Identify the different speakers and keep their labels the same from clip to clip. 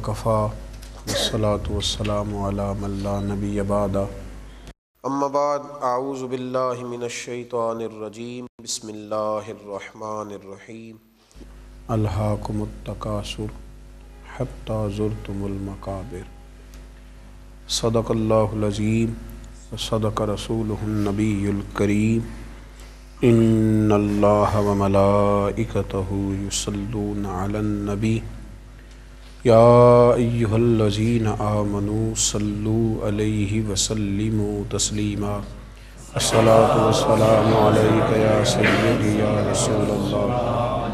Speaker 1: वकफ़ा वसलातम नबी अबादा अम्माबाद आऊज़बिल्लाशतरजीम बसमीम अल्हाकुमतकासुर हत्ताज़ुरतमकाबिर सदकल्लाज़ीम सदक रसूलनबीकरीम इन अल्लाह वमलाइकतः यसल्लून अलनबी या अय्युहल्लजीन आमनु सल्लू अलैहि वसल्लिमु तस्लीमा अस्सलातु वस्सलामु अलैका या सय्यदी या रसूलल्लाह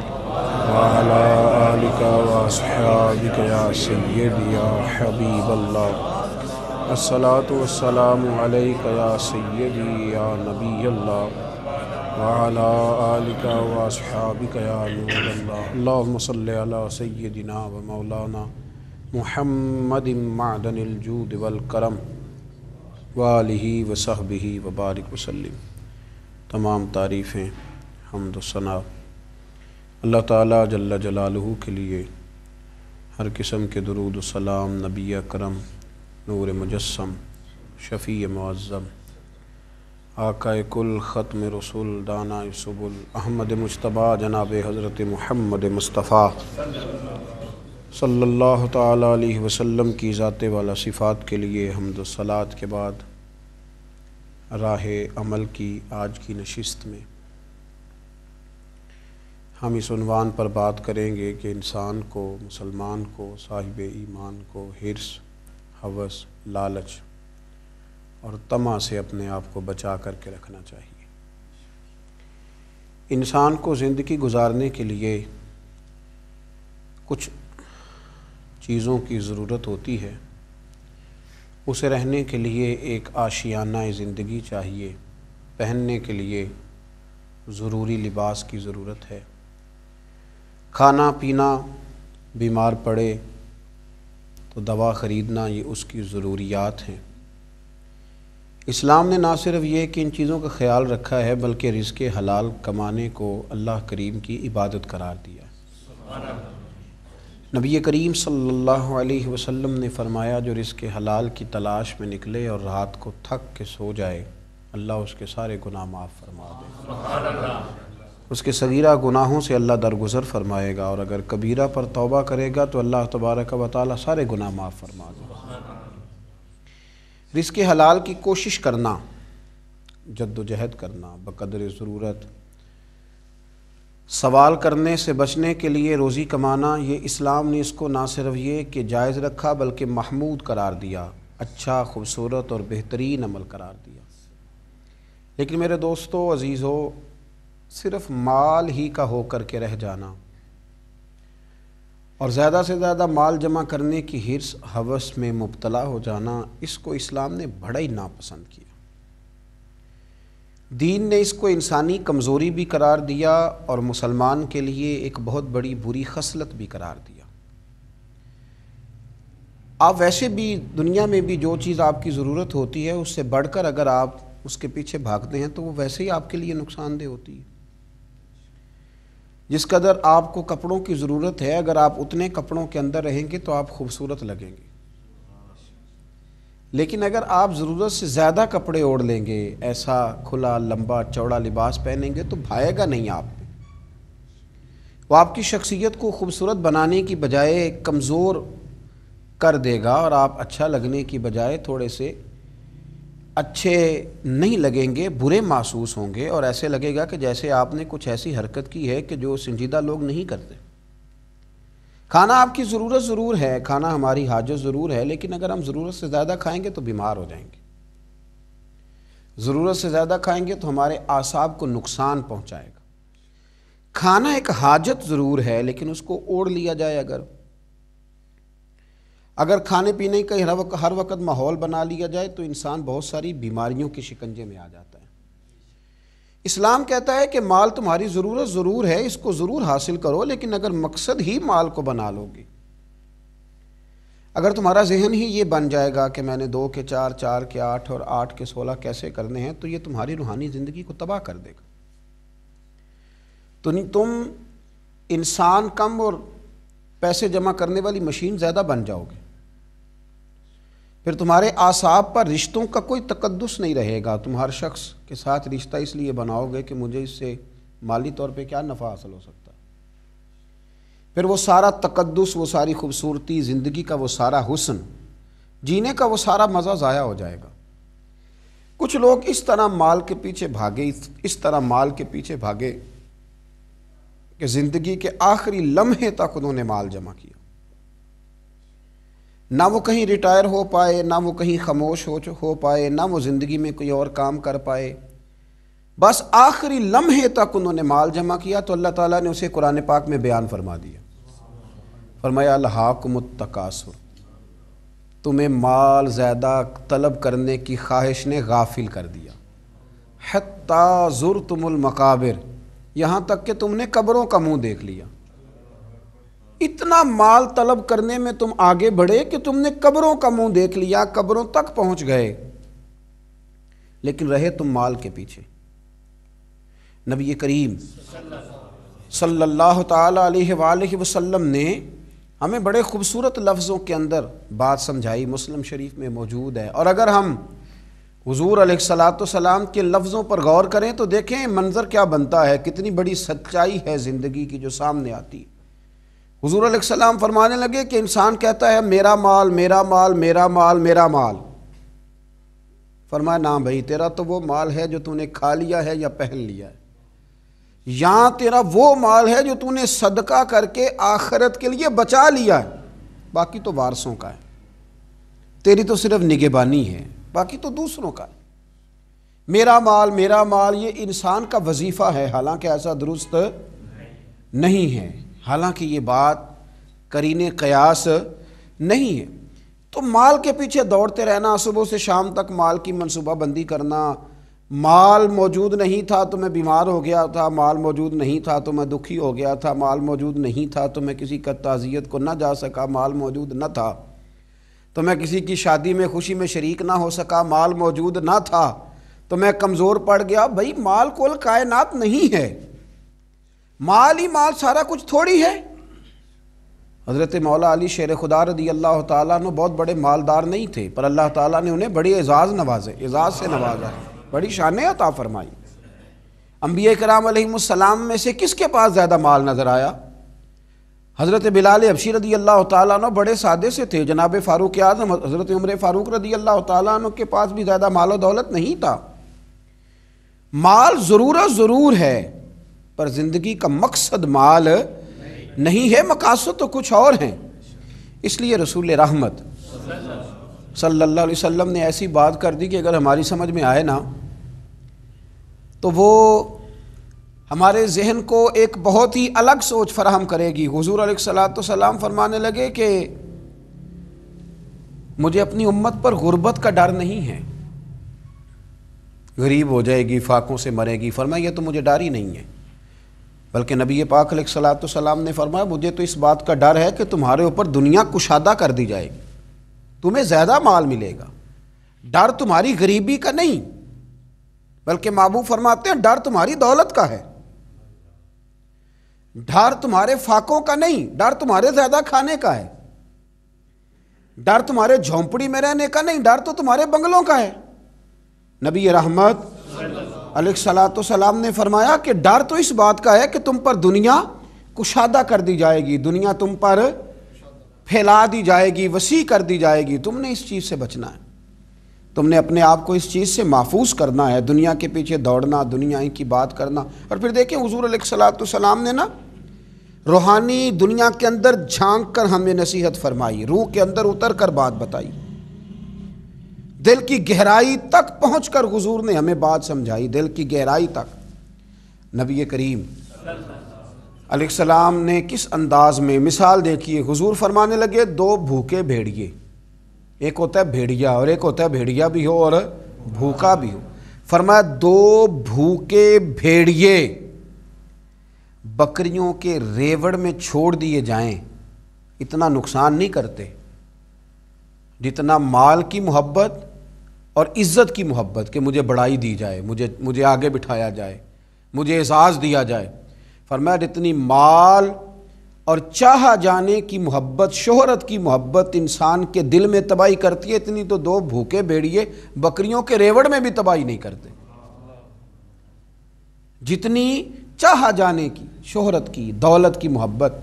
Speaker 1: अला आलिका या सय्यदी या हबीबल्लाह अस्सलातु वस्सलामु अलैका या सय्यदी या वाला आलिका वासहाबिका या सैदिना व मौलाना महमद मादनजूद वलकरम वाली वसहबी वबारक वसलम तमाम तारीफ़ें हमदसना अल्लाह ताला जल्ला जलालहू के लिए हर किस्म के दरूद सलाम नबी करम नूर मुजस्म शफ़ी मुआज़म आकाए कुल ख़त्म रसूल दाना सबुल अहमद मुशतबा जनाब हज़रत महमद मुस्तफ़ा सल्ला वसम की ज़ात वाला सिफ़ात के लिए हमदसलात के बाद राह अमल की आज की नशस्त में हम इस इसवान पर बात करेंगे कि इंसान को मुसलमान को साहिब ईमान को हिरस हवस लालच और तमा से अपने आप को बचा करके रखना चाहिए इंसान को ज़िंदगी गुजारने के लिए कुछ चीज़ों की ज़रूरत होती है उसे रहने के लिए एक आशियाना ज़िंदगी चाहिए पहनने के लिए ज़रूरी लिबास की ज़रूरत है खाना पीना बीमार पड़े तो दवा ख़रीदना ये उसकी ज़रूरियात हैं इस्लाम ने ना सिर्फ ये कि इन चीज़ों का ख्याल रखा है बल्कि रिज़ हलाल कमाने को अल्लाह करीम की इबादत करार दिया नबी करीम सल्लल्लाहु अलैहि वसल्लम ने फरमाया जो रिज़ हलाल की तलाश में निकले और रात को थक के सो जाए अल्लाह उसके सारे गुनाह माफ़ फरमा दे उसके सगीरा गुनाहों से अल्लाह दरगुजर फरमाएगा और अगर कबीरा पर तौबा करेगा तो अल्लाह तबारक व ताली सारे गुनाह माफ़ फरमा दे रिस्क तो हलाल की कोशिश करना जद्दोजहद करना बकदर ज़रूरत सवाल करने से बचने के लिए रोज़ी कमाना ये इस्लाम ने इसको ना सिर्फ ये कि जायज़ रखा बल्कि महमूद करार दिया अच्छा खूबसूरत और बेहतरीन अमल करार दिया लेकिन मेरे दोस्तों अज़ीज़ों सिर्फ़ माल ही का होकर के रह जाना और ज़्यादा से ज़्यादा माल जमा करने की हिरस हवस में मुबतला हो जाना इसको इस्लाम ने बड़ा ही नापसंद किया दीन ने इसको इंसानी कमज़ोरी भी करार दिया और मुसलमान के लिए एक बहुत बड़ी बुरी खसलत भी करार दिया आप वैसे भी दुनिया में भी जो चीज़ आपकी ज़रूरत होती है उससे बढ़कर अगर आप उसके पीछे भागते हैं तो वो वैसे ही आपके लिए नुकसानदेह होती है जिस कदर आपको कपड़ों की ज़रूरत है अगर आप उतने कपड़ों के अंदर रहेंगे तो आप खूबसूरत लगेंगे लेकिन अगर आप ज़रूरत से ज़्यादा कपड़े ओढ़ लेंगे ऐसा खुला लंबा चौड़ा लिबास पहनेंगे तो भाएगा नहीं आप वो आपकी शख्सियत को खूबसूरत बनाने की बजाय कमज़ोर कर देगा और आप अच्छा लगने की बजाय थोड़े से अच्छे नहीं लगेंगे बुरे महसूस होंगे और ऐसे लगेगा कि जैसे आपने कुछ ऐसी हरकत की है कि जो संजीदा लोग नहीं करते खाना आपकी ज़रूरत ज़रूर है खाना हमारी हाजत ज़रूर है लेकिन अगर हम ज़रूरत से ज़्यादा खाएंगे तो बीमार हो जाएंगे ज़रूरत से ज़्यादा खाएंगे तो हमारे आसाब को नुकसान पहुँचाएगा खाना एक हाजत ज़रूर है लेकिन उसको ओढ़ लिया जाए अगर अगर खाने पीने का हर वक्त हर वक्त माहौल बना लिया जाए तो इंसान बहुत सारी बीमारियों के शिकंजे में आ जाता है इस्लाम कहता है कि माल तुम्हारी ज़रूरत ज़रूर है इसको ज़रूर हासिल करो लेकिन अगर मकसद ही माल को बना लोगे अगर तुम्हारा जहन ही ये बन जाएगा कि मैंने दो के चार चार के आठ और आठ के सोलह कैसे करने हैं तो ये तुम्हारी रूहानी ज़िंदगी को तबाह कर देगा तो तुम इंसान कम और पैसे जमा करने वाली मशीन ज़्यादा बन जाओगे फिर तुम्हारे आसाब पर रिश्तों का कोई तकदस नहीं रहेगा तुम हर शख्स के साथ रिश्ता इसलिए बनाओगे कि मुझे इससे माली तौर पे क्या नफ़ा हासिल हो सकता फिर वो सारा तकदस वो सारी खूबसूरती ज़िंदगी का वो सारा हुसन जीने का वो सारा मज़ा ज़ाया हो जाएगा कुछ लोग इस तरह माल के पीछे भागे इस तरह माल के पीछे भागे कि ज़िंदगी के आखिरी लम्हे तक उन्होंने माल जमा किया ना वो कहीं रिटायर हो पाए ना वो कहीं खामोश हो हो पाए ना वो ज़िंदगी में कोई और काम कर पाए बस आखिरी लम्हे तक उन्होंने माल जमा किया तो अल्लाह ताला ने उसे कुरान पाक में बयान फरमा दिया फरमाया अल्हाकुम तकासुर तुम्हें माल ज़्यादा तलब करने की ख्वाहिश ने गाफिल कर दिया हत्ता ताज़ुर तुमुल मकाबिर यहाँ तक कि तुमने कब्रों का मुँह देख लिया इतना माल तलब करने में तुम आगे बढ़े कि तुमने कब्रों का मुंह देख लिया कब्रों तक पहुंच गए लेकिन रहे तुम माल के पीछे नबी करीम सल्लल्लाहु अलैहि वसल्लम ने हमें बड़े खूबसूरत लफ्ज़ों के अंदर बात समझाई मुस्लिम शरीफ में मौजूद है और अगर हम हजूर सलाम के लफ्ज़ों पर गौर करें तो देखें मंज़र क्या बनता है कितनी बड़ी सच्चाई है ज़िंदगी की जो सामने आती है हजूर सलाम फरमाने लगे कि इंसान कहता है मेरा माल मेरा माल मेरा माल मेरा माल फरमाया ना भाई तेरा तो वो माल है जो तूने खा लिया है या पहन लिया है यहाँ तेरा वो माल है जो तूने सदका करके आखरत के लिए बचा लिया है बाकी तो वारसों का है तेरी तो सिर्फ निगेबानी है बाकी तो दूसरों का है मेरा माल मेरा माल ये इंसान का वजीफ़ा है हालांकि ऐसा दुरुस्त नहीं है हालांकि ये बात करीने कयास नहीं है तो माल के पीछे दौड़ते रहना सुबह से शाम तक माल की मनसूबाबंदी करना माल मौजूद नहीं था तो मैं बीमार हो गया था माल मौजूद नहीं था तो मैं दुखी हो गया था माल मौजूद नहीं था तो मैं किसी का ताज़ियत को ना जा सका माल मौजूद न था तो मैं किसी की शादी में खुशी में शरीक ना हो सका माल मौजूद ना था तो मैं कमज़ोर पड़ गया भाई माल कोल कायनात नहीं है माल ही माल सारा कुछ थोड़ी है हज़रत मौला अली शेर खुदा रदी अल्लाह ताली बहुत बड़े मालदार नहीं थे पर अल्लाह ताला ने उन्हें बड़ी एजाज़ नवाजे एजाज़ से नवाजा बड़ी शान अता फरमाई अम्बिया कराम में से किसके पास ज़्यादा माल नज़र आया हज़रत बिलाल अबशी रदी अल्लाह तु बड़े सादे से थे जनाब फ़ारूक आज़म हज़रत उम्र फ़ारूक रदी अल्लाह तु के पास भी ज़्यादा माल और दौलत नहीं था माल ज़रूर ज़रूर है पर ज़िंदगी का मकसद माल नहीं है मकासद तो कुछ और हैं इसलिए रसूल रहमत सल्लल्लाहु अलैहि वसल्लम ने ऐसी बात कर दी कि अगर हमारी समझ में आए ना तो वो हमारे जहन को एक बहुत ही अलग सोच फराहम करेगी हजूर सलात सलाम फरमाने लगे कि मुझे अपनी उम्मत पर गुर्बत का डर नहीं है गरीब हो जाएगी फाकों से मरेगी फरमाइए तो मुझे डर ही नहीं है बल्कि नबी पाक सलाम ने फरमाया मुझे तो इस बात का डर है कि तुम्हारे ऊपर दुनिया कुशादा कर दी जाएगी तुम्हें ज़्यादा माल मिलेगा डर तुम्हारी गरीबी का नहीं बल्कि मबू फरमाते हैं डर तुम्हारी दौलत का है डर तुम्हारे फाकों का नहीं डर तुम्हारे ज़्यादा खाने का है डर तुम्हारे झोंपड़ी में रहने का नहीं डर तो तुम्हारे बंगलों का है नबी रहमत अलैहिस्सलातु सलाम ने फरमाया कि डर तो इस बात का है कि तुम पर दुनिया कुशादा कर दी जाएगी दुनिया तुम पर फैला दी जाएगी वसी कर दी जाएगी तुमने इस चीज़ से बचना है तुमने अपने आप को इस चीज़ से महफूज करना है दुनिया के पीछे दौड़ना दुनिया की बात करना और फिर देखें हजूर सलाम ने ना रूहानी दुनिया के अंदर झांक कर हमें नसीहत फरमाई रूह के अंदर उतर कर बात बताई दिल की गहराई तक पहुँच कर हजूर ने हमें बात समझाई दिल की गहराई तक नबी करीम सलाम ने किस अंदाज में मिसाल देखिए हुजूर फरमाने लगे दो भूखे भेड़िए एक होता है भेड़िया और एक होता है भेड़िया भी हो और भूखा भी हो फरमाया दो भूखे भेड़िए बकरियों के रेवड़ में छोड़ दिए जाएं इतना नुकसान नहीं करते जितना माल की मोहब्बत और इज़्ज़त की मोहब्बत कि मुझे बढ़ाई दी जाए मुझे मुझे आगे बिठाया जाए मुझे एहसास दिया जाए फरमाया इतनी माल और चाह जाने की मोहब्बत शोहरत की मोहब्बत इंसान के दिल में तबाही करती है इतनी तो दो भूखे भेड़िए बकरियों के रेवड़ में भी तबाही नहीं करते जितनी चाह जाने की शोहरत की दौलत की मोहब्बत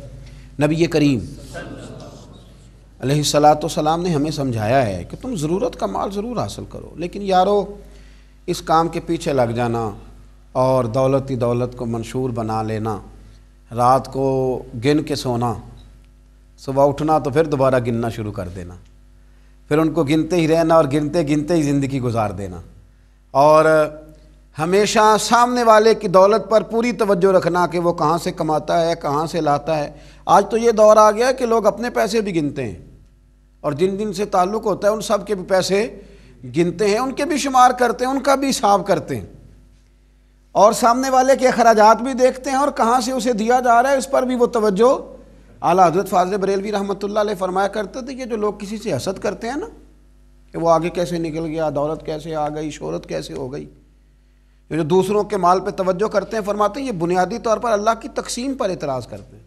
Speaker 1: नबी करीम सलाम ने हमें समझाया है कि तुम ज़रूरत का माल ज़रूर हासिल करो लेकिन यारो इस काम के पीछे लग जाना और दौलत ही दौलत को मंशूर बना लेना रात को गिन के सोना सुबह उठना तो फिर दोबारा गिनना शुरू कर देना फिर उनको गिनते ही रहना और गिनते गिनते ही ज़िंदगी गुजार देना और हमेशा सामने वाले की दौलत पर पूरी तवज्जो रखना कि वो कहाँ से कमाता है कहाँ से लाता है आज तो ये दौर आ गया कि लोग अपने पैसे भी गिनते हैं और जिन जिन से ताल्लुक़ होता है उन सब के भी पैसे गिनते हैं उनके भी शुमार करते हैं उनका भी हिसाब करते हैं और सामने वाले के अखराज भी देखते हैं और कहाँ से उसे दिया जा रहा है उस पर भी वो तवज्जो आला हजरत फाजल बरेलवी रहमत ला फरमाया करते थे कि जो लोग किसी से हसद करते हैं ना कि वो आगे कैसे निकल गया दौलत कैसे आ गई शहरत कैसे हो गई जो दूसरों के माल पर तोज्जो करते हैं फरमाते हैं ये बुनियादी तौर पर अल्लाह की तकसीम पर एतराज़ करते हैं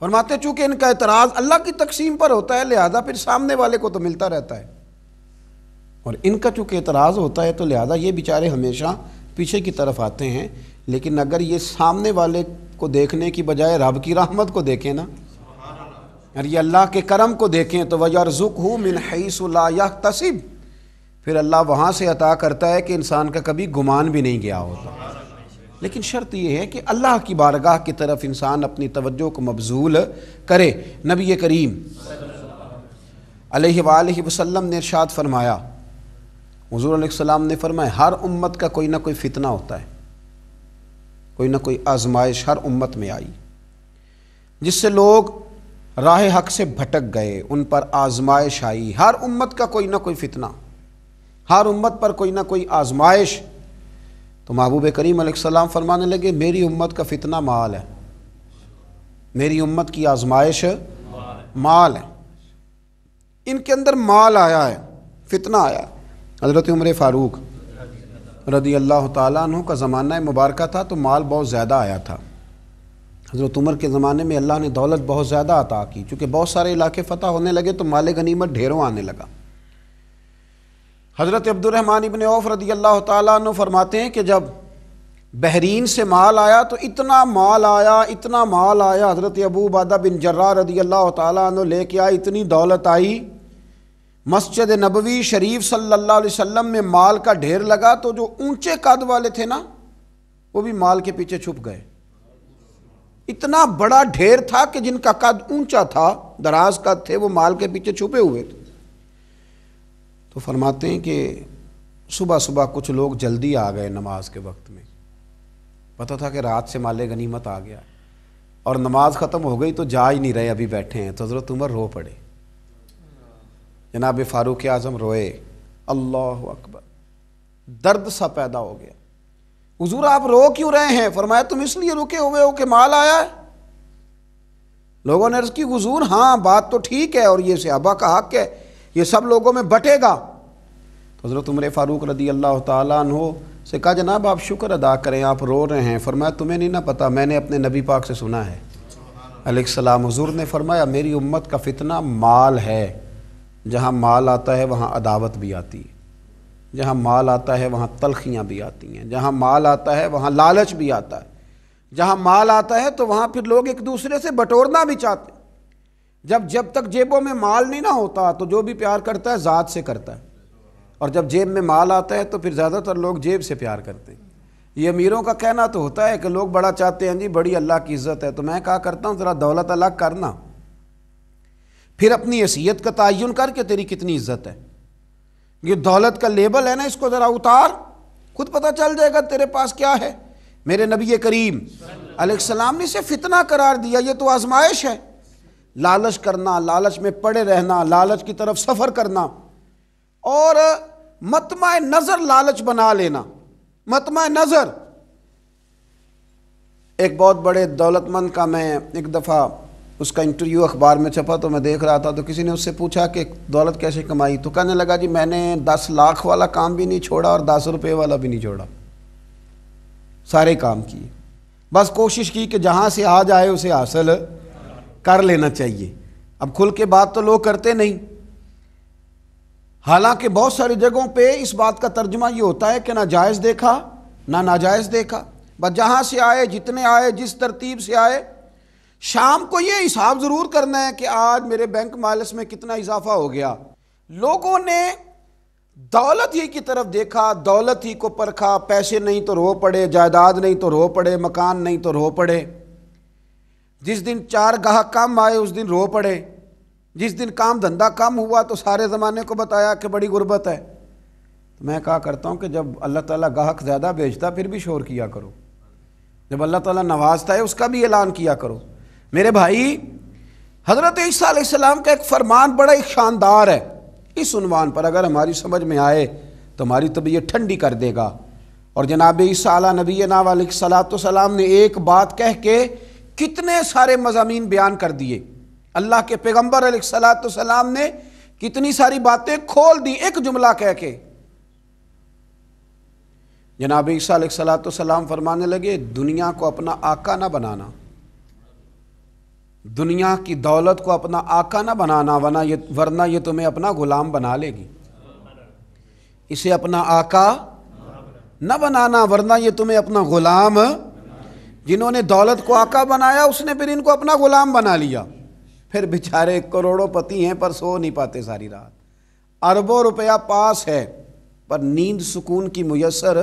Speaker 1: फरमाते चूंकि इनका एतराज़ अल्लाह की तकसीम पर होता है लिहाजा फिर सामने वाले को तो मिलता रहता है और इनका चूँकि एतराज़ होता है तो लिहाजा ये बेचारे हमेशा पीछे की तरफ आते हैं लेकिन अगर ये सामने वाले को देखने की बजाय रब की राहमत को देखें ना और ये अल्लाह के करम को देखें तो ज़ुक हूँ मिन हैसला तसीब फिर अल्लाह वहाँ से अता करता है कि इंसान का कभी गुमान भी नहीं गया होता लेकिन शर्त यह है कि अल्लाह की बारगाह की तरफ इंसान अपनी तवज्जो को मबजूल करे नबी करीम वसल्लम ने इरशाद फरमाया हजूर सलाम ने फरमाया हर उम्मत का कोई ना कोई फितना होता है कोई ना कोई आजमाइश हर उम्मत में आई जिससे लोग राह हक से भटक गए उन पर आजमाइश आई हर उम्मत का कोई ना कोई फितना हर उम्मत पर कोई ना कोई आजमाइश तो महबूब करीम सलाम फरमाने लगे मेरी उम्मत का फितना माल है मेरी उम्मत की आजमाइश माल है इनके अंदर माल आया है फितना आया हज़रत उम्र फ़ारूक रदी अल्लाह तु का ज़माना मुबारक था तो माल बहुत ज़्यादा आया था हज़रत उम्र के ज़माने में अल्लाह ने दौलत बहुत ज़्यादा अता की चूँकि बहुत सारे इलाके फ़तह होने लगे तो माल गनीमत ढेरों आने लगा हज़रत अब्दुलरहमान इबन औफ रदी अल्लाह तु फरमाते हैं कि जब बहरीन से माल आया तो इतना माल आया इतना माल आया हज़रत अबू बिन जर्रा रदी अल्लाह तु लेके आए इतनी दौलत आई मस्जिद नबवी शरीफ सल्लल्लाहु अलैहि वसल्लम में माल का ढेर लगा तो जो ऊंचे कद वाले थे ना वो भी माल के पीछे छुप गए इतना बड़ा ढेर था कि जिनका कद ऊंचा था दराज कद थे वो माल के पीछे छुपे हुए थे तो फरमाते हैं कि सुबह सुबह कुछ लोग जल्दी आ गए नमाज के वक्त में पता था कि रात से माले गनीमत आ गया और नमाज ख़त्म हो गई तो जा ही नहीं रहे अभी बैठे हैं तो हज़रत उमर रो पड़े जनाब फ़ारूक आज़म रोए अल्लाह अकबर दर्द सा पैदा हो गया हजूर आप रो क्यों रहे हैं फरमाया तुम इसलिए रुके हुए हो कि माल आया है लोगों ने रस की हजूर हाँ बात तो ठीक है और ये सहाबा का हक है ये सब लोगों में बटेगा तो हज़रत उमर फ़ारूक रदी अल्लाह तु से कहा जनाब आप शुक्र अदा करें आप रो रहे हैं फरमाया तुम्हें नहीं ना पता मैंने अपने नबी पाक से सुना है अलैहिस्सलाम हजूर ने फरमाया मेरी उम्मत का फितना माल है जहाँ माल आता है वहाँ अदावत भी आती है जहाँ माल आता है वहाँ तलखियाँ भी आती हैं जहाँ माल आता है वहाँ लालच भी आता है जहाँ माल आता है तो वहाँ फिर लोग एक दूसरे से बटोरना भी चाहते हैं जब जब तक जेबों में माल नहीं ना होता तो जो भी प्यार करता है ज़ात से करता है और जब जेब में माल आता है तो फिर ज़्यादातर लोग जेब से प्यार करते हैं ये अमीरों का कहना तो होता है कि लोग बड़ा चाहते हैं जी बड़ी अल्लाह की इज़्ज़त है तो मैं क्या करता हूँ ज़रा दौलत अलग करना फिर अपनी हैसीत का तयन करके तेरी कितनी इज़्ज़त है ये दौलत का लेबल है ना इसको ज़रा उतार खुद पता चल जाएगा तेरे पास क्या है मेरे नबी करीम अलैहिस्सलाम ने इसे फितना करार दिया ये तो आजमाइश है लालच करना लालच में पड़े रहना लालच की तरफ सफ़र करना और मतमा नज़र लालच बना लेना मतमा नज़र एक बहुत बड़े दौलतमंद का मैं एक दफ़ा उसका इंटरव्यू अखबार में छपा तो मैं देख रहा था तो किसी ने उससे पूछा कि दौलत कैसे कमाई तो कहने लगा जी मैंने दस लाख वाला काम भी नहीं छोड़ा और दस रुपये वाला भी नहीं छोड़ा सारे काम किए बस कोशिश की कि जहाँ से आ जाए उसे हासिल कर लेना चाहिए अब खुल के बात तो लोग करते नहीं हालांकि बहुत सारी जगहों पे इस बात का तर्जमा ये होता है कि ना जायज़ देखा ना नाजायज़ देखा बस जहाँ से आए जितने आए जिस तरतीब से आए शाम को ये हिसाब ज़रूर करना है कि आज मेरे बैंक मालस में कितना इजाफा हो गया लोगों ने दौलत ही की तरफ देखा दौलत ही को परखा पैसे नहीं तो रो पड़े जायदाद नहीं तो रो पड़े मकान नहीं तो रो पड़े जिस दिन चार गाह कम आए उस दिन रो पड़े जिस दिन काम धंधा कम हुआ तो सारे ज़माने को बताया कि बड़ी गुर्बत है तो मैं कहा करता हूँ कि जब अल्लाह ताला गाहक ज़्यादा भेजता फिर भी शोर किया करो जब अल्लाह ताला नवाजता है उसका भी ऐलान किया करो मेरे भाई हज़रत ईसीम का एक फरमान बड़ा ही शानदार है इस उनवान पर अगर हमारी समझ में आए तो हमारी तबीयत ठंडी कर देगा और जनाब ईसा नबी नवाल सलात सलाम ने एक बात कह के कितने सारे मजामी बयान कर दिए अल्लाह के पैगम्बर सलाम ने कितनी सारी बातें खोल दी एक जुमला कह के जनाब ईसा सलाम फरमाने लगे दुनिया को अपना आका ना बनाना दुनिया की दौलत को अपना आका ना बनाना वना ये वरना ये तुम्हें अपना गुलाम बना लेगी इसे अपना आका ना बनाना वरना ये तुम्हें अपना गुलाम जिन्होंने दौलत को आका बनाया उसने फिर इनको अपना गुलाम बना लिया फिर बेचारे करोड़ों पति हैं पर सो नहीं पाते सारी रात अरबों रुपया पास है पर नींद सुकून की मुयसर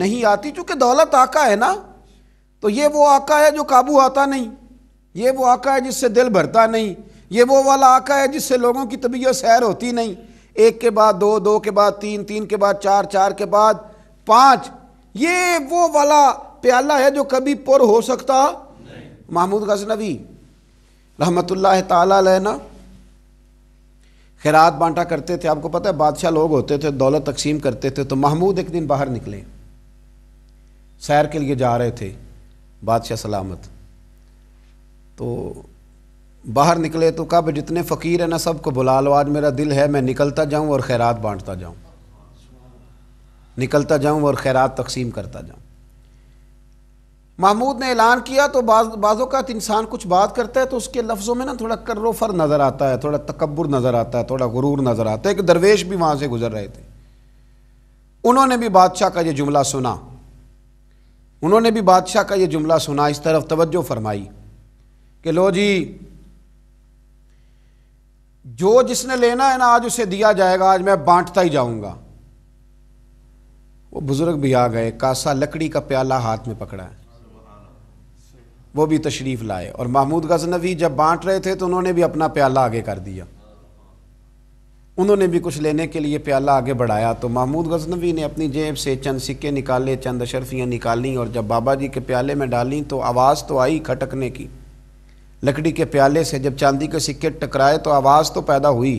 Speaker 1: नहीं आती चूंकि दौलत आका है ना तो ये वो आका है जो काबू आता नहीं ये वो आका है जिससे दिल भरता नहीं ये वो वाला आका है जिससे लोगों की तबीयत सैर होती नहीं एक के बाद दो दो के बाद तीन तीन के बाद चार चार के बाद पाँच ये वो वाला प्याला है जो कभी पुर हो सकता महमूद गजनवी रहमतुल्लाह ताला खैरात बांटा करते थे आपको पता है बादशाह लोग होते थे दौलत तकसीम करते थे तो महमूद एक दिन बाहर निकले सैर के लिए जा रहे थे बादशाह सलामत तो बाहर निकले तो कब जितने फ़कीर हैं ना सबको बुला लो आज मेरा दिल है मैं निकलता जाऊं और खैरात बांटता जाऊं निकलता जाऊं और खैरात तकसीम करता जाऊं महमूद ने ऐलान किया तो बाज बाज़ों का इंसान कुछ बात करता है तो उसके लफ्ज़ों में ना थोड़ा कर्रोफर नज़र आता है थोड़ा तकबर नज़र आता है थोड़ा गुरूर नज़र आता है एक दरवेश भी वहाँ से गुजर रहे थे उन्होंने भी बादशाह का ये जुमला सुना उन्होंने भी बादशाह का ये जुमला सुना इस तरफ तवज्जो फरमाई कि लो जी जो जिसने लेना है ना आज उसे दिया जाएगा आज मैं बांटता ही जाऊंगा वो बुज़ुर्ग भी आ गए कासा लकड़ी का प्याला हाथ में पकड़ा है वो भी तशरीफ़ लाए और महमूद गजनवी जब बांट रहे थे तो उन्होंने भी अपना प्याला आगे कर दिया उन्होंने भी कुछ लेने के लिए प्याला आगे बढ़ाया तो महमूद गजनवी ने अपनी जेब से चंद सिक्के निकाले चंद अशरफियाँ निकाली और जब बाबा जी के प्याले में डाली तो आवाज़ तो आई खटकने की लकड़ी के प्याले से जब चांदी के सिक्के टकराए तो आवाज़ तो पैदा हुई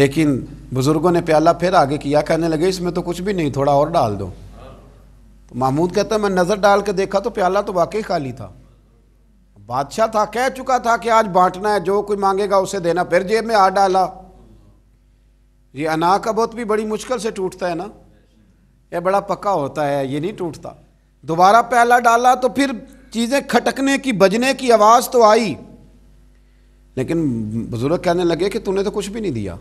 Speaker 1: लेकिन बुज़ुर्गों ने प्याला फिर आगे किया कहने लगे इसमें तो कुछ भी नहीं थोड़ा और डाल दो महमूद कहता मैं नज़र डाल के देखा तो प्याला तो वाकई खाली था बादशाह था कह चुका था कि आज बांटना है जो कोई मांगेगा उसे देना फिर जेब में आ डाला ये अना का बहुत भी बड़ी मुश्किल से टूटता है ना ये बड़ा पक्का होता है ये नहीं टूटता दोबारा प्याला डाला तो फिर चीज़ें खटकने की बजने की आवाज़ तो आई लेकिन बुज़ुर्ग कहने लगे कि तूने तो कुछ भी नहीं दिया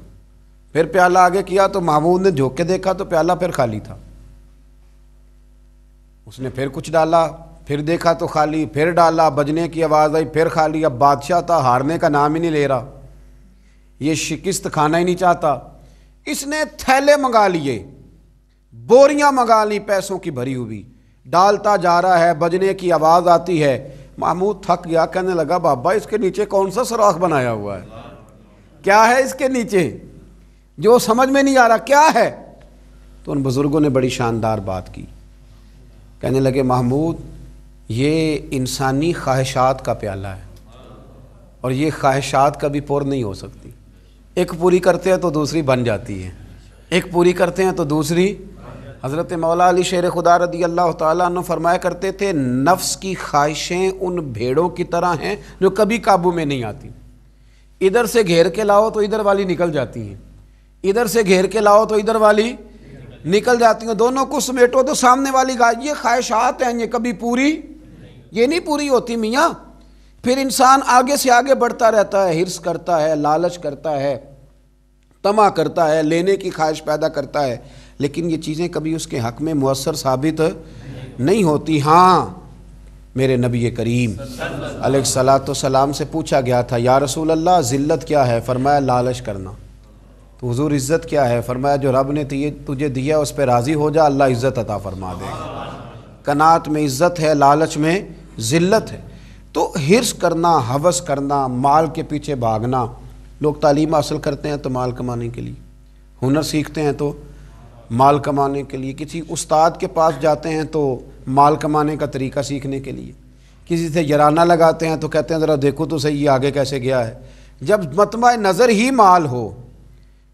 Speaker 1: फिर प्याला आगे किया तो महमूद ने झोंक के देखा तो प्याला फिर खाली था उसने फिर कुछ डाला फिर देखा तो खाली फिर डाला बजने की आवाज़ आई फिर खाली अब बादशाह था हारने का नाम ही नहीं ले रहा ये शिकस्त खाना ही नहीं चाहता इसने थैले मंगा लिए बोरियां मंगा ली पैसों की भरी हुई डालता जा रहा है बजने की आवाज़ आती है मामूद थक गया कहने लगा बाबा इसके नीचे कौन सा सराख बनाया हुआ है क्या है इसके नीचे जो समझ में नहीं आ रहा क्या है तो उन बुज़ुर्गों ने बड़ी शानदार बात की कहने लगे महमूद ये इंसानी ख्वाहिशात का प्याला है और ये ख्वाहिशात कभी पुर नहीं हो सकती एक पूरी करते हैं तो दूसरी बन जाती है एक पूरी करते हैं तो दूसरी हज़रत मौला अली शेर खुदा रदी अल्लाह तु फरमाया करते थे नफ्स की ख्वाहिशें उन भेड़ों की तरह हैं जो कभी काबू में नहीं आती इधर से घेर के लाओ तो इधर वाली निकल जाती हैं इधर से घेर के लाओ तो इधर वाली निकल जाती हूँ दोनों को समेटो तो सामने वाली गाय ये ख्वाहिशात हैं ये कभी पूरी ये नहीं पूरी होती मियाँ फिर इंसान आगे से आगे बढ़ता रहता है हिरस करता है लालच करता है तमा करता है लेने की ख्वाहिश पैदा करता है लेकिन ये चीज़ें कभी उसके हक में मवसर साबित नहीं होती हाँ मेरे नबी करीम अलग सलात सलाम से पूछा गया था या रसूल अल्लाह ज़िल्लत क्या है फरमाया लालच करना तो हजूर इज़्ज़त क्या है फरमाया जो रब ने तुझे दिया उस पर राज़ी हो जा अल्लाह इज़्ज़त अता फरमा दे कनात में इज़्ज़त है लालच में ज़िल्लत है तो हिरस करना हवस करना माल के पीछे भागना लोग तालीम हासिल करते हैं तो माल कमाने के लिए हुनर सीखते हैं तो माल कमाने के लिए किसी उस्ताद के पास जाते हैं तो माल कमाने का तरीका सीखने के लिए किसी से जराना लगाते हैं तो कहते हैं ज़रा देखो तो सही ये आगे कैसे गया है जब मतम नज़र ही माल हो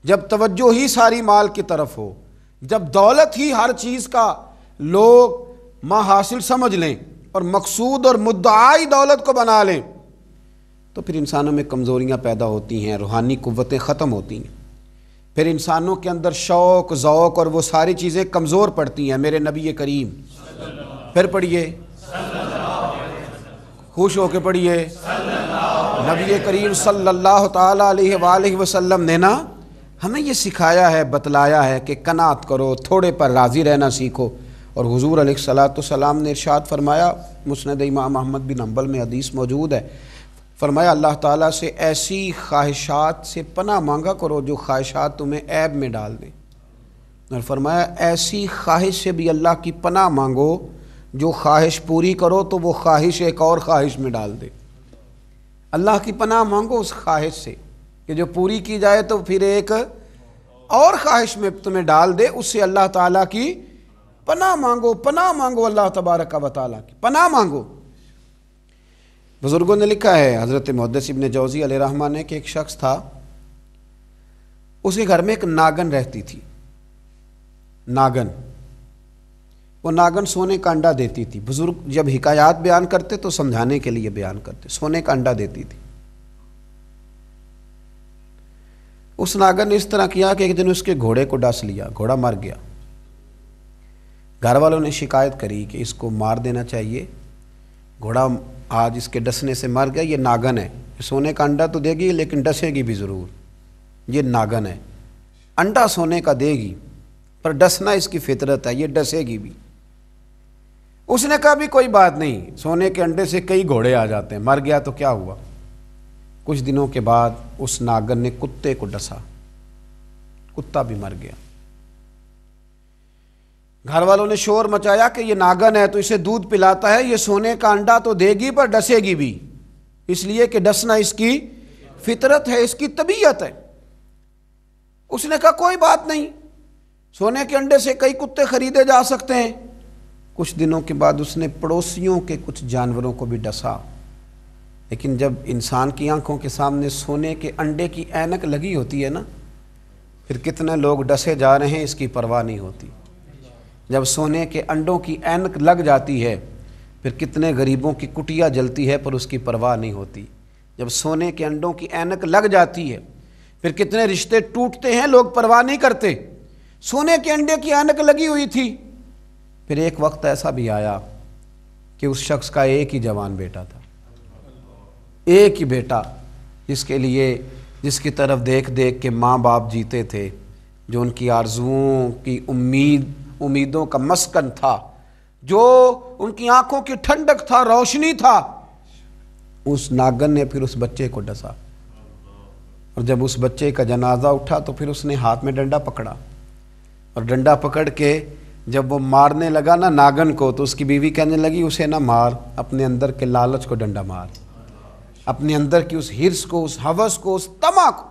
Speaker 1: जब तवज्जो ही सारी माल की तरफ हो जब दौलत ही हर चीज़ का लोग माँ हासिल समझ लें और मकसूद और मुद्दाई दौलत को बना लें तो फिर इंसानों में कमज़ोरियाँ पैदा होती हैं रूहानी कुतें ख़त्म होती हैं फिर इंसानों के अंदर शौक़ ओक़ और वो सारी चीज़ें कमज़ोर पड़ती हैं मेरे नबी करीम फिर पढ़िए खुश होकर पढ़िए नबी करीम सल्लल्लाहु अलैहि वसल्लम ने ना हमें ये सिखाया है बतलाया है कि कनात करो थोड़े पर राज़ी रहना सीखो और हजूर सलाम ने इरशाद फरमाया मुस्ंद इमाम अहमद बिन अम्बल में हदीस मौजूद है फरमाया अल्लाह ताला से ऐसी ख्वाहिशात से पना मांगा करो जो ख्वाहिशात तुम्हें ऐब में डाल दें और फरमाया ऐसी ख्वाहिश से भी अल्लाह की पना मांगो जो ख्वाहिश पूरी करो तो वो ख्वाहिश एक और ख्वाहिश में डाल दे अल्लाह की पनाह मांगो उस ख्वाहिश से कि जो पूरी की जाए तो फिर एक और ख्वाहिश में तुम्हें डाल दे उससे अल्लाह ताला की पना मांगो पना मांगो अल्लाह तबारक व ताली की पना मांगो बुज़ुर्गों ने लिखा है हज़रत मुहदस इबन जौज़ी रहमा ने कि एक शख्स था उसके घर में एक नागन रहती थी नागन वो नागन सोने का अंडा देती थी बुज़ुर्ग जब हिकायात बयान करते तो समझाने के लिए बयान करते सोने का अंडा देती थी उस नागर ने इस तरह किया कि एक दिन उसके घोड़े को डस लिया घोड़ा मर गया घर वालों ने शिकायत करी कि इसको मार देना चाहिए घोड़ा आज इसके डसने से मर गया ये नागन है सोने का अंडा तो देगी लेकिन डसेगी भी ज़रूर ये नागन है अंडा सोने का देगी पर डसना इसकी फितरत है ये डसेगी भी उसने कहा भी कोई बात नहीं सोने के अंडे से कई घोड़े आ जाते हैं मर गया तो क्या हुआ कुछ दिनों के बाद उस नागन ने कुत्ते को डसा कुत्ता भी मर गया घर वालों ने शोर मचाया कि ये नागन है तो इसे दूध पिलाता है ये सोने का अंडा तो देगी पर डसेगी भी इसलिए कि डसना इसकी फितरत है इसकी तबीयत है उसने कहा कोई बात नहीं सोने के अंडे से कई कुत्ते खरीदे जा सकते हैं कुछ दिनों के बाद उसने पड़ोसियों के कुछ जानवरों को भी डसा लेकिन जब इंसान की आंखों के सामने सोने के अंडे की ऐनक लगी होती है ना फिर कितने लोग डसे जा रहे हैं इसकी परवाह नहीं होती जब सोने के अंडों की ऐनक लग जाती है फिर कितने गरीबों की कुटिया जलती है पर उसकी परवाह नहीं होती जब सोने के अंडों की ऐनक लग जाती है फिर कितने रिश्ते टूटते हैं लोग परवाह नहीं करते सोने के अंडे की ऐनक लगी हुई थी फिर एक वक्त ऐसा भी आया कि उस शख्स का एक ही जवान बेटा था एक ही बेटा जिसके लिए जिसकी तरफ देख देख के माँ बाप जीते थे जो उनकी आरजुओं की उम्मीद उम्मीदों का मस्कन था जो उनकी आंखों की ठंडक था रोशनी था उस नागन ने फिर उस बच्चे को डसा और जब उस बच्चे का जनाजा उठा तो फिर उसने हाथ में डंडा पकड़ा और डंडा पकड़ के जब वो मारने लगा ना नागन को तो उसकी बीवी कहने लगी उसे ना मार अपने अंदर के लालच को डंडा मार अपने अंदर की उस हिरस को उस हवस को उस तमा को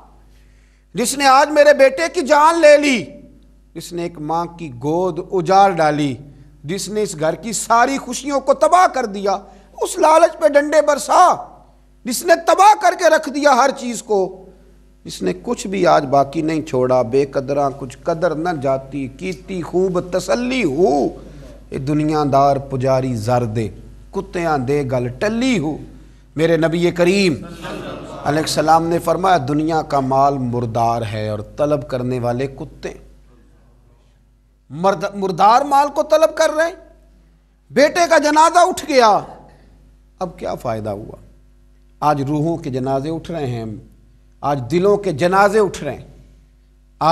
Speaker 1: जिसने आज मेरे बेटे की जान ले ली जिसने एक माँ की गोद उजाड़ डाली जिसने इस घर की सारी खुशियों को तबाह कर दिया उस लालच पे डंडे बरसा जिसने तबाह करके रख दिया हर चीज़ को जिसने कुछ भी आज बाकी नहीं छोड़ा बेकदरा कुछ कदर न जाती कीती खूब तसली हो ये दुनियादार पुजारी जर दे कुत्तियां दे गल टली हो मेरे नबी करीम सलाम ने फरमाया दुनिया का माल मुर्दार है और तलब करने वाले कुत्ते मर्द मुर्दार माल को तलब कर रहे बेटे का जनाजा उठ गया अब क्या फ़ायदा हुआ आज रूहों के जनाजे उठ रहे हैं आज दिलों के जनाजे उठ रहे हैं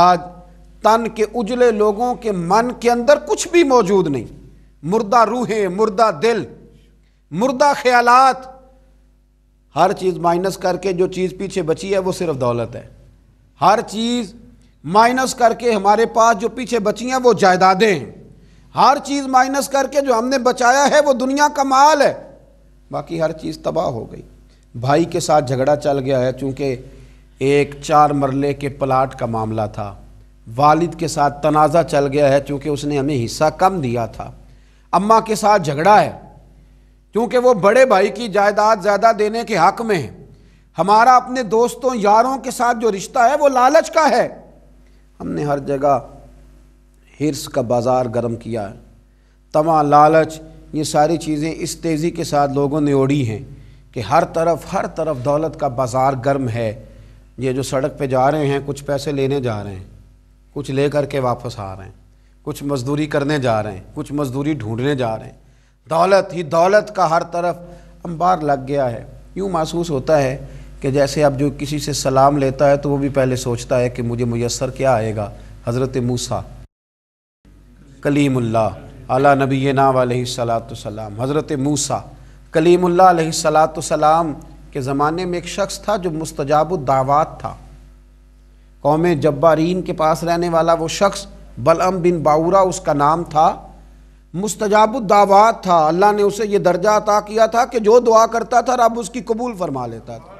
Speaker 1: आज तन के उजले लोगों के मन के अंदर कुछ भी मौजूद नहीं मुर्दा रूहें मुर्दा दिल मुर्दा ख्यालात हर चीज़ माइनस करके जो चीज़ पीछे बची है वो सिर्फ दौलत है हर चीज़ माइनस करके हमारे पास जो पीछे बची हैं वो जायदादें हैं हर चीज़ माइनस करके जो हमने बचाया है वो दुनिया का माल है बाकी हर चीज़ तबाह हो गई भाई के साथ झगड़ा चल गया है चूँकि एक चार मरले के प्लाट का मामला था वालिद के साथ तनाज़ा चल गया है चूँकि उसने हमें हिस्सा कम दिया था अम्मा के साथ झगड़ा है क्योंकि वो बड़े भाई की जायदाद ज़्यादा देने के हक में है हमारा अपने दोस्तों यारों के साथ जो रिश्ता है वो लालच का है हमने हर जगह हिरस का बाज़ार गर्म किया है तमा लालच ये सारी चीज़ें इस तेज़ी के साथ लोगों ने ओढ़ी हैं कि हर तरफ हर तरफ दौलत का बाज़ार गर्म है ये जो सड़क पे जा रहे हैं कुछ पैसे लेने जा रहे हैं कुछ ले करके वापस आ रहे हैं कुछ मज़दूरी करने जा रहे हैं कुछ मज़दूरी ढूंढने जा रहे हैं दौलत ही दौलत का हर तरफ अंबार लग गया है यूँ महसूस होता है कि जैसे अब जो किसी से सलाम लेता है तो वो भी पहले सोचता है कि मुझे मैसर क्या आएगा हज़रत मूसा कलीमुल्ला अला नबी ना सलाम हज़रत मूसा कलीमुल्ला सलाम के ज़माने में एक शख्स था जो मुस्तजाब दावात था कौम जब्बारीन के पास रहने वाला वो शख्स बलअम बिन बाउरा उसका नाम था दावात था अल्लाह ने उसे यह दर्जा अता किया था कि जो दुआ करता था रब उसकी कबूल फरमा लेता था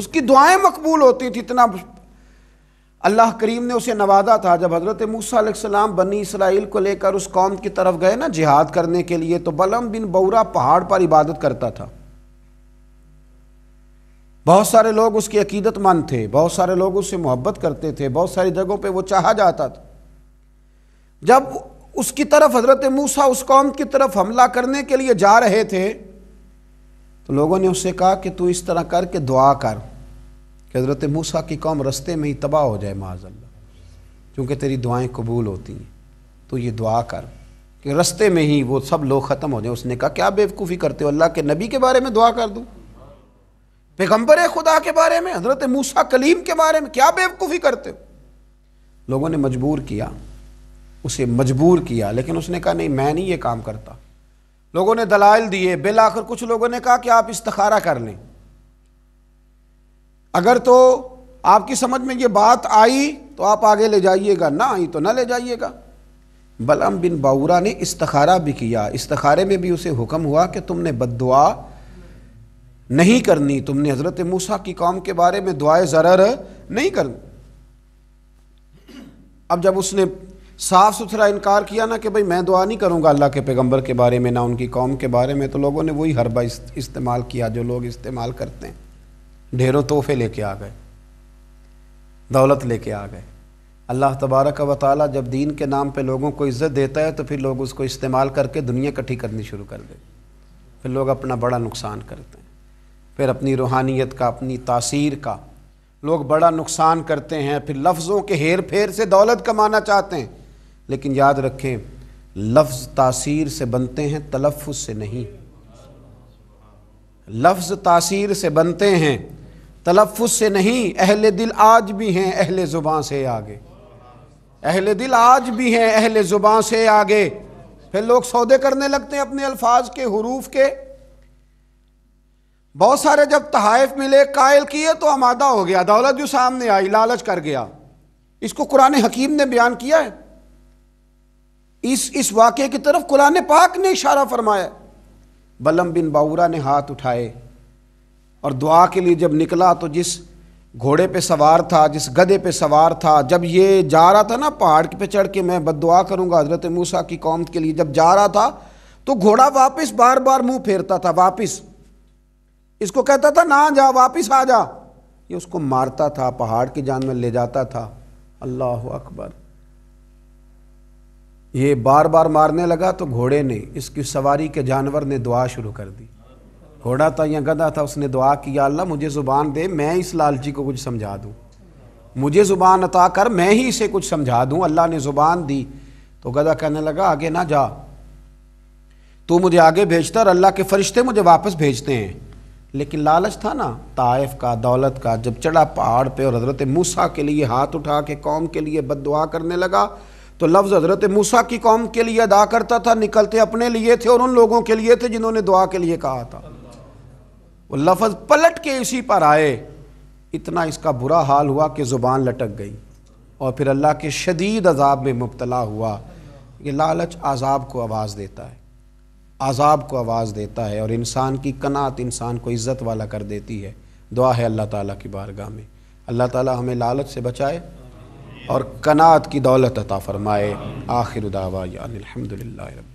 Speaker 1: उसकी दुआएं मकबूल होती थी इतना अल्लाह करीम ने उसे नवाजा था जब हज़रत मूसम बनी इसराइल को लेकर उस कौम की तरफ गए ना जिहाद करने के लिए तो बलम बिन बौरा पहाड़ पर इबादत करता था बहुत सारे लोग उसके अकीदतमंद थे बहुत सारे लोग उससे मोहब्बत करते थे बहुत सारी जगहों पे वो चाहा जाता था जब उसकी तरफ हजरत मूसा उस कौम की तरफ हमला करने के लिए जा रहे थे तो लोगों ने उससे कहा कि तू इस तरह करके दुआ कर कि हज़रत मूसा की कौम रस्ते में ही तबाह हो जाए माजल्ला क्योंकि तेरी दुआएं कबूल होती हैं तो ये दुआ कर कि रस्ते में ही वो सब लोग ख़त्म हो जाए उसने कहा क्या बेवकूफ़ी करते हो अल्लाह के नबी के बारे में दुआ कर दूँ पैगम्बर खुदा के बारे में हज़रत मूसा कलीम के बारे में क्या बेवकूफ़ी करते हो लोगों ने मजबूर किया उसे मजबूर किया लेकिन उसने कहा नहीं मैं नहीं ये काम करता लोगों ने दलाइल दिए बिल आखिर कुछ लोगों ने कहा कि आप इस्तखारा कर लें अगर तो आपकी समझ में ये बात आई तो आप आगे ले जाइएगा ना आई तो ना ले जाइएगा बलम बिन बाउरा ने इस्तखारा भी किया इस्तखारे में भी उसे हुक्म हुआ कि तुमने बददुआ नहीं करनी तुमने हज़रत मूसा की कौम के बारे में दुआए ज़रर नहीं करनी अब जब उसने साफ सुथरा इनकार किया ना कि भाई मैं दुआ नहीं करूँगा अल्लाह के पैगम्बर के बारे में ना उनकी कौम के बारे में तो लोगों ने वही हरबा इस्तेमाल किया जो लोग इस्तेमाल करते हैं ढेरों तोहफे लेके आ गए दौलत लेके आ गए अल्लाह तबारक व ताली जब दीन के नाम पे लोगों को इज़्ज़त देता है तो फिर लोग उसको इस्तेमाल करके दुनिया इकट्ठी करनी शुरू कर दे फिर लोग अपना बड़ा नुकसान करते हैं फिर अपनी रूहानियत का अपनी तासीर का लोग बड़ा नुकसान करते हैं फिर लफ्ज़ों के हेर फेर से दौलत कमाना चाहते हैं लेकिन याद रखें लफ्ज़ तासीर से बनते हैं तलफ़ से नहीं लफ्ज़ तासीर से बनते हैं तलफ़ से नहीं अहल दिल आज भी हैं अहल ज़ुबान से आगे अहल दिल आज भी हैं अहल ज़ुबान से आगे फिर लोग सौदे करने लगते हैं अपने अल्फाज के हरूफ के बहुत सारे जब तहाइफ मिले कायल किए तो आमादा हो गया दौलत जो सामने आई लालच कर गया इसको कुरान हकीम ने बयान किया है इस इस वाक्य की तरफ कुरान पाक ने इशारा फरमाया बलम बिन बाऊरा ने हाथ उठाए और दुआ के लिए जब निकला तो जिस घोड़े पे सवार था जिस गधे पे सवार था जब ये जा रहा था ना पहाड़ पे चढ़ के मैं बद दुआ करूँगा हज़रत मूसा की कौम के लिए जब जा रहा था तो घोड़ा वापस बार बार मुंह फेरता था वापस इसको कहता था ना जा वापस आ जा ये उसको मारता था पहाड़ की जान में ले जाता था अल्लाह अकबर ये बार बार मारने लगा तो घोड़े ने इसकी सवारी के जानवर ने दुआ शुरू कर दी घोड़ा था या गधा था उसने दुआ की या अल्लाह मुझे ज़ुबान दे मैं इस लालची को कुछ समझा दूँ मुझे ज़ुबान अता कर मैं ही इसे कुछ समझा दूँ अल्लाह ने ज़ुबान दी तो गधा कहने लगा आगे ना जा तू मुझे आगे भेजता और अल्लाह के फरिश्ते मुझे वापस भेजते हैं लेकिन लालच था ना ताइफ का दौलत का जब चढ़ा पहाड़ पे और हज़रत मूसा के लिए हाथ उठा के कौम के लिए बद करने लगा तो लफ्ज़ हज़रत मूसा की कौम के लिए अदा करता था निकलते अपने लिए थे और उन लोगों के लिए थे जिन्होंने दुआ के लिए कहा था वो लफ्ज़ पलट के इसी पर आए इतना इसका बुरा हाल हुआ कि ज़ुबान लटक गई और फिर अल्लाह के शदीद अजाब में मुबतला हुआ ये लालच आज़ाब को आवाज़ देता है आज़ाब को आवाज़ देता है और इंसान की कनात इंसान को इज़्ज़त वाला कर देती है दुआ है अल्लाह ताला की बारगाह में अल्लाह ताला हमें लालच से बचाए और कनात की दौलत अता फ़रमाए आखिर दावा अलहमदिल्ला